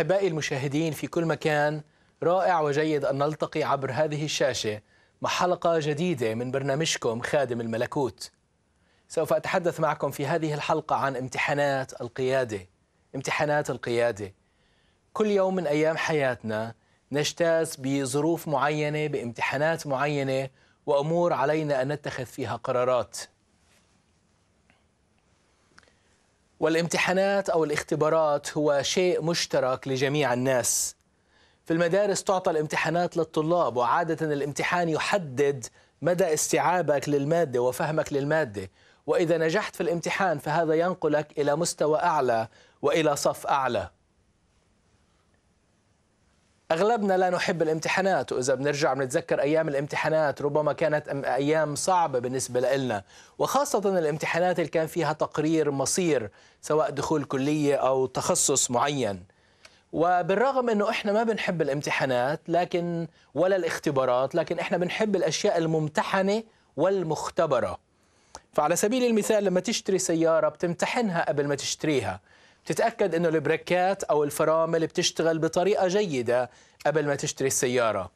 أحبائي المشاهدين في كل مكان رائع وجيد أن نلتقي عبر هذه الشاشة مع حلقة جديدة من برنامجكم خادم الملكوت سوف أتحدث معكم في هذه الحلقة عن امتحانات القيادة امتحانات القيادة كل يوم من أيام حياتنا نجتاز بظروف معينة بامتحانات معينة وأمور علينا أن نتخذ فيها قرارات والامتحانات أو الاختبارات هو شيء مشترك لجميع الناس في المدارس تعطى الامتحانات للطلاب وعادة الامتحان يحدد مدى استيعابك للمادة وفهمك للمادة وإذا نجحت في الامتحان فهذا ينقلك إلى مستوى أعلى وإلى صف أعلى أغلبنا لا نحب الامتحانات وإذا بنرجع بنتذكر أيام الامتحانات ربما كانت أيام صعبة بالنسبة لنا وخاصة الامتحانات اللي كان فيها تقرير مصير سواء دخول كلية أو تخصص معين وبالرغم انه احنا ما بنحب الامتحانات لكن ولا الاختبارات لكن احنا بنحب الاشياء الممتحنه والمختبره فعلى سبيل المثال لما تشتري سياره بتمتحنها قبل ما تشتريها تتاكد انه البريكات او الفرامل بتشتغل بطريقه جيده قبل ما تشتري السياره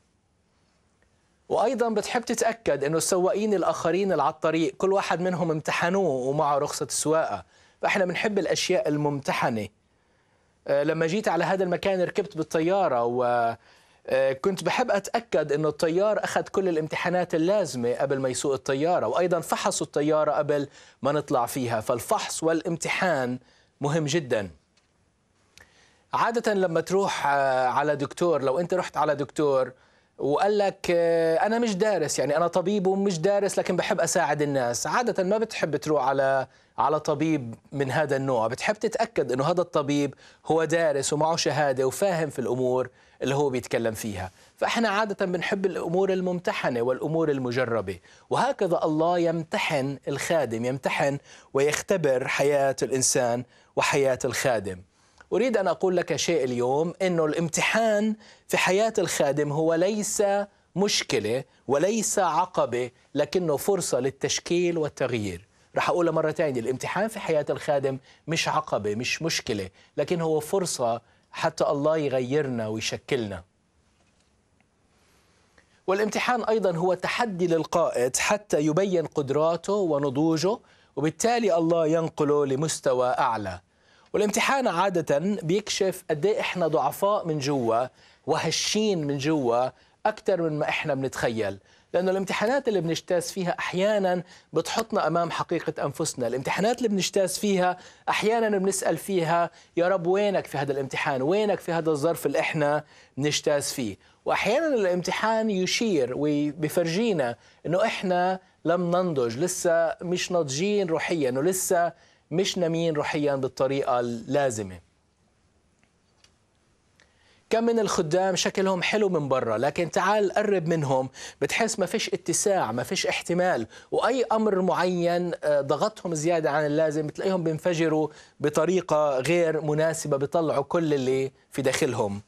وايضا بتحب تتاكد انه السواقين الاخرين اللي على الطريق كل واحد منهم امتحنوه ومعه رخصه سواقه فاحنا بنحب الاشياء الممتحنه آه، لما جيت على هذا المكان ركبت بالطياره و آه، كنت بحب أتأكد أنه الطيار أخذ كل الامتحانات اللازمة قبل ما يسوق الطيارة وأيضا فحصوا الطيارة قبل ما نطلع فيها فالفحص والامتحان مهم جدا عادة لما تروح آه، على دكتور لو أنت رحت على دكتور وقال لك آه، أنا مش دارس يعني أنا طبيب ومش دارس لكن بحب أساعد الناس عادة ما بتحب تروح على على طبيب من هذا النوع بتحب تتأكد أنه هذا الطبيب هو دارس ومعه شهادة وفاهم في الأمور اللي هو بيتكلم فيها فإحنا عادة بنحب الأمور الممتحنة والأمور المجربة وهكذا الله يمتحن الخادم يمتحن ويختبر حياة الإنسان وحياة الخادم أريد أن أقول لك شيء اليوم أنه الامتحان في حياة الخادم هو ليس مشكلة وليس عقبة لكنه فرصة للتشكيل والتغيير رح أقولها مرة تانية الامتحان في حياة الخادم مش عقبة مش مشكلة لكن هو فرصة حتى الله يغيرنا ويشكلنا والامتحان أيضا هو تحدي للقائد حتى يبين قدراته ونضوجه وبالتالي الله ينقله لمستوى أعلى والامتحان عادة بيكشف قد ايه احنا ضعفاء من جوا وهشين من جوا أكثر من ما احنا بنتخيل لأنه الامتحانات اللي بنجتاز فيها أحيانا بتحطنا أمام حقيقة أنفسنا الامتحانات اللي بنجتاز فيها أحيانا بنسأل فيها يا رب وينك في هذا الامتحان وينك في هذا الظرف اللي احنا بنجتاز فيه واحيانا الامتحان يشير وبفرجينا انه احنا لم ننضج لسه مش ناضجين روحيا ولسه مش نمين روحيا بالطريقه اللازمه كم من الخدام شكلهم حلو من برا لكن تعال قرب منهم بتحس ما فيش اتساع ما فيش احتمال وأي أمر معين آه، ضغطهم زيادة عن اللازم بتلاقيهم بينفجروا بطريقة غير مناسبة بيطلعوا كل اللي في داخلهم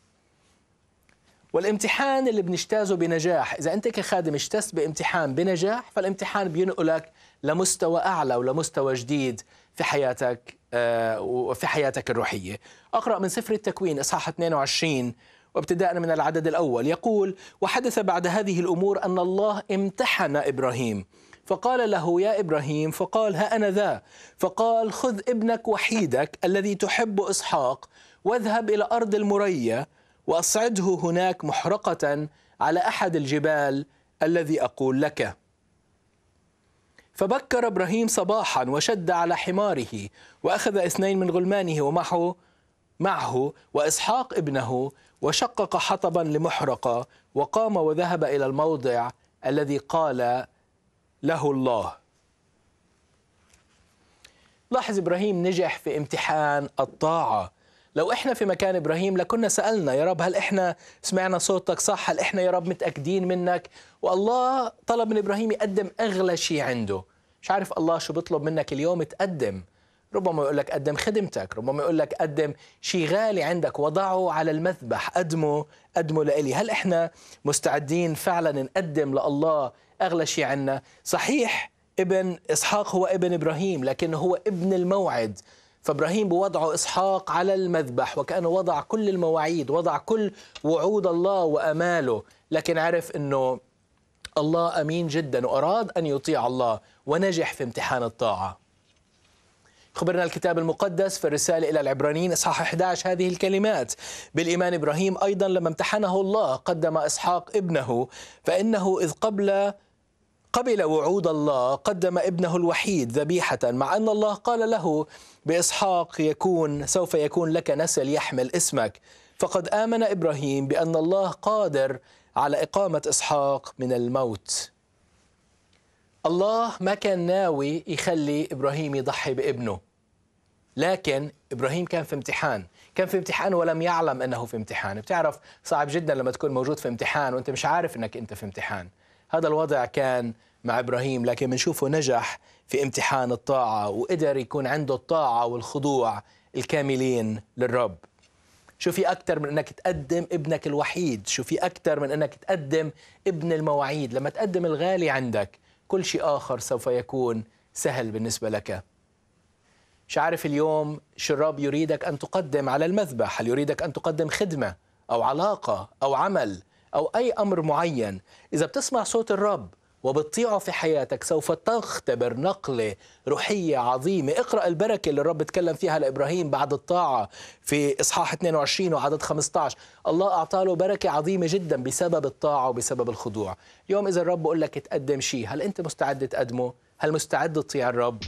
والامتحان اللي بنجتازه بنجاح إذا أنت كخادم اجتزت بامتحان بنجاح فالامتحان بينقلك لمستوى أعلى ولمستوى جديد في حياتك آه، وفي حياتك الروحية أقرأ من سفر التكوين إصحاح 22 وابتداء من العدد الأول يقول وحدث بعد هذه الأمور أن الله امتحن إبراهيم فقال له يا إبراهيم فقال ها أنا ذا فقال خذ ابنك وحيدك الذي تحب إسحاق واذهب إلى أرض المرية واصعده هناك محرقه على احد الجبال الذي اقول لك فبكر ابراهيم صباحا وشد على حماره واخذ اثنين من غلمانه ومعه معه واسحاق ابنه وشقق حطبا لمحرقه وقام وذهب الى الموضع الذي قال له الله لاحظ ابراهيم نجح في امتحان الطاعه لو احنا في مكان ابراهيم لكنا سالنا يا رب هل احنا سمعنا صوتك صح هل احنا يا رب متاكدين منك والله طلب من ابراهيم يقدم اغلى شيء عنده مش عارف الله شو بيطلب منك اليوم تقدم ربما يقول لك قدم خدمتك ربما يقول لك قدم شيء غالي عندك وضعه على المذبح قدمه قدمه لإلي هل إحنا مستعدين فعلا نقدم لله أغلى شيء عندنا؟ صحيح ابن إسحاق هو ابن إبراهيم لكن هو ابن الموعد فابراهيم بوضع اسحاق على المذبح وكانه وضع كل المواعيد وضع كل وعود الله واماله لكن عرف انه الله امين جدا واراد ان يطيع الله ونجح في امتحان الطاعه خبرنا الكتاب المقدس في الرسالة إلى العبرانيين إصحاح 11 هذه الكلمات بالإيمان إبراهيم أيضا لما امتحنه الله قدم إسحاق ابنه فإنه إذ قبل قبل وعود الله قدم ابنه الوحيد ذبيحة مع أن الله قال له بإسحاق يكون سوف يكون لك نسل يحمل اسمك فقد آمن إبراهيم بأن الله قادر على إقامة إسحاق من الموت الله ما كان ناوي يخلي إبراهيم يضحي بابنه لكن إبراهيم كان في امتحان كان في امتحان ولم يعلم أنه في امتحان بتعرف صعب جدا لما تكون موجود في امتحان وأنت مش عارف أنك أنت في امتحان هذا الوضع كان مع ابراهيم لكن بنشوفه نجح في امتحان الطاعه وقدر يكون عنده الطاعه والخضوع الكاملين للرب شو في أكثر من أنك تقدم ابنك الوحيد شو في أكثر من أنك تقدم ابن المواعيد لما تقدم الغالي عندك كل شيء آخر سوف يكون سهل بالنسبة لك مش عارف اليوم شو الرب يريدك أن تقدم على المذبح هل يريدك أن تقدم خدمة أو علاقة أو عمل أو أي أمر معين إذا بتسمع صوت الرب وبتطيعه في حياتك سوف تختبر نقلة روحية عظيمة اقرأ البركة اللي الرب تكلم فيها لإبراهيم بعد الطاعة في إصحاح 22 وعدد 15 الله أعطى له بركة عظيمة جدا بسبب الطاعة وبسبب الخضوع اليوم إذا الرب بقول لك تقدم شيء هل أنت مستعد تقدمه؟ هل مستعد تطيع الرب؟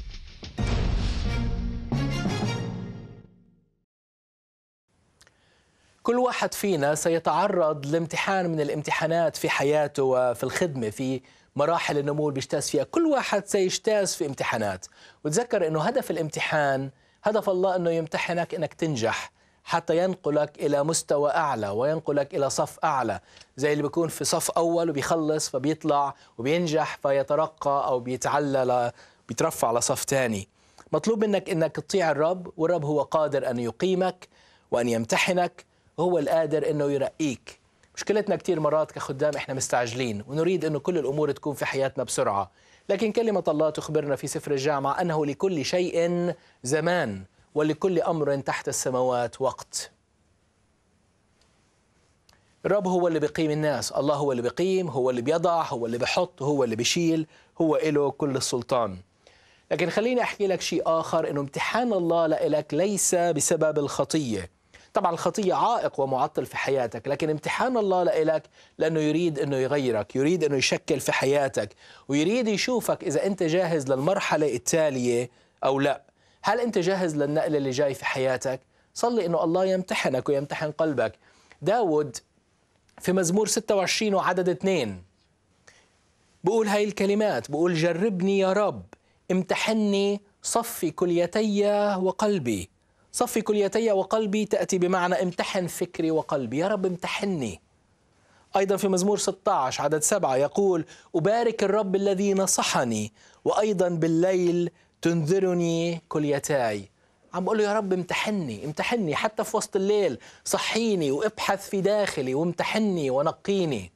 كل واحد فينا سيتعرض لامتحان من الامتحانات في حياته وفي الخدمة في مراحل النمو اللي بيجتاز فيها كل واحد سيجتاز في امتحانات وتذكر انه هدف الامتحان هدف الله انه يمتحنك انك تنجح حتى ينقلك الى مستوى اعلى وينقلك الى صف اعلى زي اللي بيكون في صف اول وبيخلص فبيطلع وبينجح فيترقى او بيتعلى ل... بيترفع لصف ثاني مطلوب منك انك تطيع الرب والرب هو قادر ان يقيمك وان يمتحنك هو القادر انه يرقيك مشكلتنا كثير مرات كخدام احنا مستعجلين ونريد انه كل الامور تكون في حياتنا بسرعه لكن كلمه الله تخبرنا في سفر الجامعه انه لكل شيء زمان ولكل امر تحت السماوات وقت الرب هو اللي بيقيم الناس الله هو اللي بيقيم هو اللي بيضع هو اللي بيحط هو اللي بيشيل هو إله كل السلطان لكن خليني أحكي لك شيء آخر أنه امتحان الله لك ليس بسبب الخطية طبعا الخطية عائق ومعطل في حياتك لكن امتحان الله لإلك لأنه يريد أنه يغيرك يريد أنه يشكل في حياتك ويريد يشوفك إذا أنت جاهز للمرحلة التالية أو لا هل أنت جاهز للنقلة اللي جاي في حياتك صلي أنه الله يمتحنك ويمتحن قلبك داود في مزمور 26 وعدد 2 بقول هاي الكلمات بقول جربني يا رب امتحني صفي كليتي وقلبي صفي كليتي وقلبي تأتي بمعنى امتحن فكري وقلبي يا رب امتحني أيضا في مزمور 16 عدد 7 يقول أبارك الرب الذي نصحني وأيضا بالليل تنذرني كليتاي عم بقول له يا رب امتحني امتحني حتى في وسط الليل صحيني وابحث في داخلي وامتحني ونقيني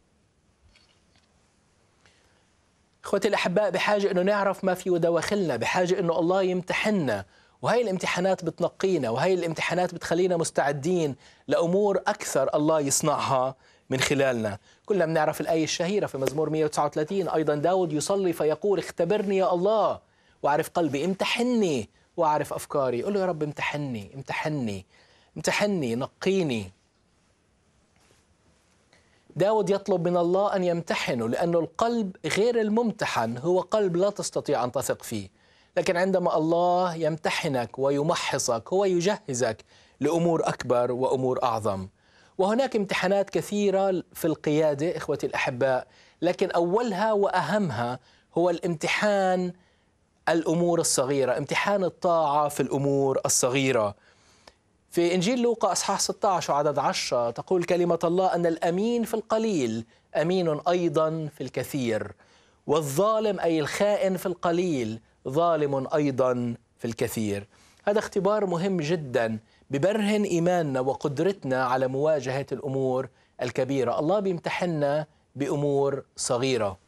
اخوتي الاحباء بحاجه انه نعرف ما في دواخلنا بحاجه انه الله يمتحننا وهي الامتحانات بتنقينا وهي الامتحانات بتخلينا مستعدين لأمور أكثر الله يصنعها من خلالنا كلنا بنعرف الآية الشهيرة في مزمور 139 أيضا داود يصلي فيقول اختبرني يا الله وأعرف قلبي امتحني وأعرف أفكاري قل له يا رب امتحني امتحني امتحني نقيني داود يطلب من الله أن يمتحنه لأنه القلب غير الممتحن هو قلب لا تستطيع أن تثق فيه لكن عندما الله يمتحنك ويمحصك هو يجهزك لأمور أكبر وأمور أعظم وهناك امتحانات كثيرة في القيادة إخوتي الأحباء لكن أولها وأهمها هو الامتحان الأمور الصغيرة امتحان الطاعة في الأمور الصغيرة في إنجيل لوقا أصحاح 16 وعدد 10 تقول كلمة الله أن الأمين في القليل أمين أيضا في الكثير والظالم أي الخائن في القليل ظالم ايضا في الكثير هذا اختبار مهم جدا ببرهن ايماننا وقدرتنا على مواجهه الامور الكبيره الله بيمتحننا بامور صغيره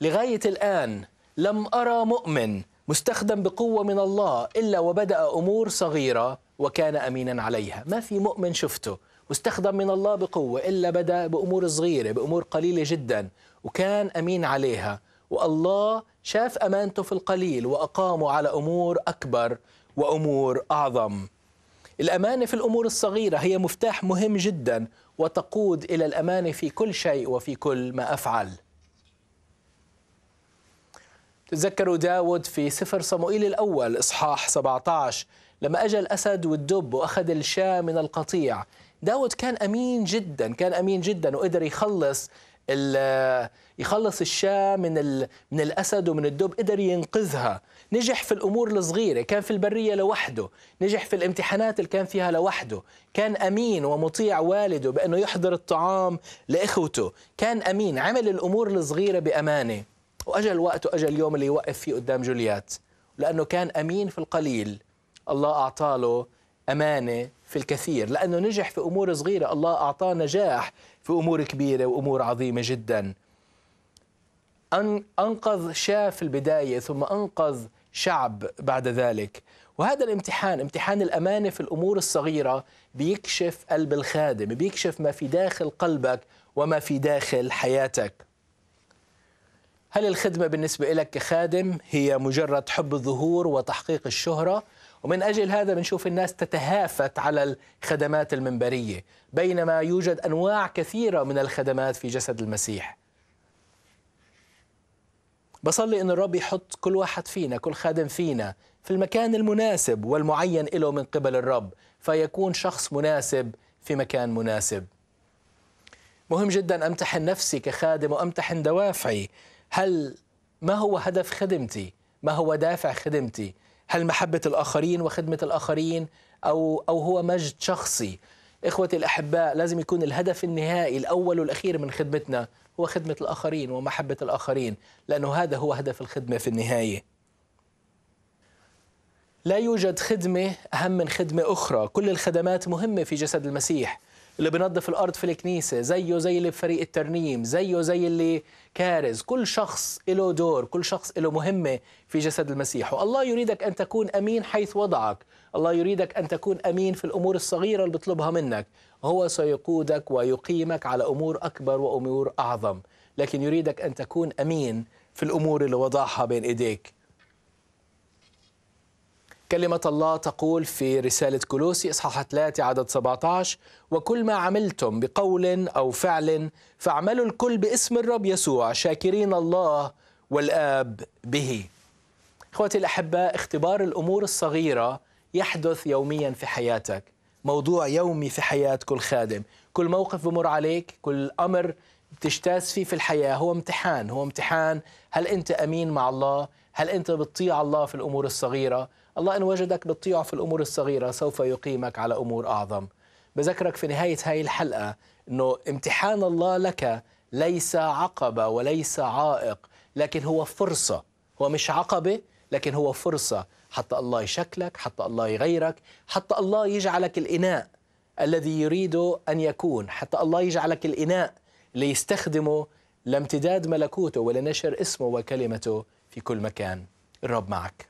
لغايه الان لم ارى مؤمن مستخدم بقوه من الله الا وبدا امور صغيره وكان امينا عليها ما في مؤمن شفته واستخدم من الله بقوة إلا بدأ بأمور صغيرة بأمور قليلة جدا وكان أمين عليها والله شاف امانته في القليل واقامه على امور اكبر وامور اعظم. الامانه في الامور الصغيره هي مفتاح مهم جدا وتقود الى الامانه في كل شيء وفي كل ما افعل. تتذكروا داود في سفر صموئيل الأول إصحاح 17 لما أجى الأسد والدب وأخذ الشاة من القطيع داود كان أمين جدا كان أمين جدا وقدر يخلص يخلص الشاة من ال... من الاسد ومن الدب قدر ينقذها نجح في الامور الصغيره كان في البريه لوحده نجح في الامتحانات اللي كان فيها لوحده كان امين ومطيع والده بانه يحضر الطعام لاخوته كان امين عمل الامور الصغيره بامانه واجى الوقت واجى اليوم اللي يوقف فيه قدام جوليات لانه كان امين في القليل الله له امانه في الكثير لانه نجح في امور صغيره الله اعطاه نجاح في امور كبيره وامور عظيمه جدا أنقذ شاه في البداية ثم أنقذ شعب بعد ذلك وهذا الامتحان امتحان الأمانة في الأمور الصغيرة بيكشف قلب الخادم بيكشف ما في داخل قلبك وما في داخل حياتك هل الخدمة بالنسبة لك كخادم هي مجرد حب الظهور وتحقيق الشهرة؟ ومن أجل هذا بنشوف الناس تتهافت على الخدمات المنبرية بينما يوجد أنواع كثيرة من الخدمات في جسد المسيح بصلي أن الرب يحط كل واحد فينا كل خادم فينا في المكان المناسب والمعين له من قبل الرب فيكون شخص مناسب في مكان مناسب مهم جدا أمتحن نفسي كخادم وأمتحن دوافعي هل ما هو هدف خدمتي ما هو دافع خدمتي هل محبة الآخرين وخدمة الآخرين أو, أو هو مجد شخصي إخوتي الأحباء لازم يكون الهدف النهائي الأول والأخير من خدمتنا هو خدمة الآخرين ومحبة الآخرين لأنه هذا هو هدف الخدمة في النهاية لا يوجد خدمة أهم من خدمة أخرى كل الخدمات مهمة في جسد المسيح اللي بنظف الارض في الكنيسه زيه زي اللي بفريق الترنيم زيه زي اللي كارز كل شخص له دور كل شخص له مهمه في جسد المسيح والله يريدك ان تكون امين حيث وضعك الله يريدك أن تكون أمين في الأمور الصغيرة اللي بيطلبها منك هو سيقودك ويقيمك على أمور أكبر وأمور أعظم لكن يريدك أن تكون أمين في الأمور اللي وضعها بين إيديك كلمة الله تقول في رسالة كولوسي إصحاح 3 عدد 17 وكل ما عملتم بقول أو فعل فاعملوا الكل باسم الرب يسوع شاكرين الله والآب به إخوتي الأحباء اختبار الأمور الصغيرة يحدث يوميا في حياتك موضوع يومي في حياة كل خادم كل موقف بمر عليك كل أمر بتجتاز فيه في الحياة هو امتحان هو امتحان هل أنت أمين مع الله هل أنت بتطيع الله في الأمور الصغيرة الله إن وجدك بتطيعه في الأمور الصغيرة سوف يقيمك على أمور أعظم بذكرك في نهاية هاي الحلقة أنه امتحان الله لك ليس عقبة وليس عائق لكن هو فرصة هو مش عقبة لكن هو فرصة حتى الله يشكلك حتى الله يغيرك حتى الله يجعلك الإناء الذي يريد أن يكون حتى الله يجعلك الإناء ليستخدمه لامتداد ملكوته ولنشر اسمه وكلمته في كل مكان الرب معك